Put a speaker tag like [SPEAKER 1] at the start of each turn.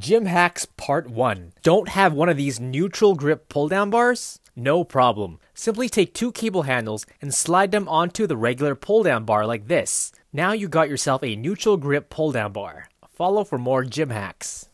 [SPEAKER 1] Gym Hacks Part 1. Don't have one of these neutral grip pull down bars? No problem. Simply take two cable handles and slide them onto the regular pull down bar like this. Now you got yourself a neutral grip pull down bar. Follow for more gym hacks.